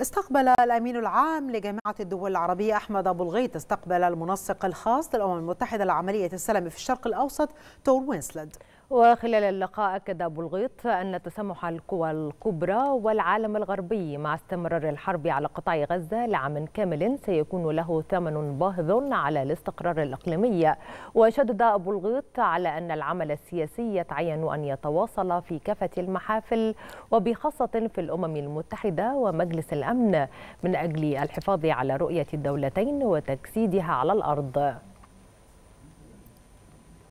استقبل الأمين العام لجامعة الدول العربية أحمد أبو الغيط استقبل المنسق الخاص للأمم المتحدة لعملية السلام في الشرق الأوسط تور وينسلد وخلال اللقاء أكد أبو الغيط أن تسامح القوى الكبرى والعالم الغربي مع استمرار الحرب على قطاع غزة لعام كامل سيكون له ثمن باهظ على الاستقرار الإقليمي وشدد أبو الغيط على أن العمل السياسي يتعين أن يتواصل في كافة المحافل وبخاصة في الأمم المتحدة ومجلس الأمن من أجل الحفاظ على رؤية الدولتين وتجسيدها على الأرض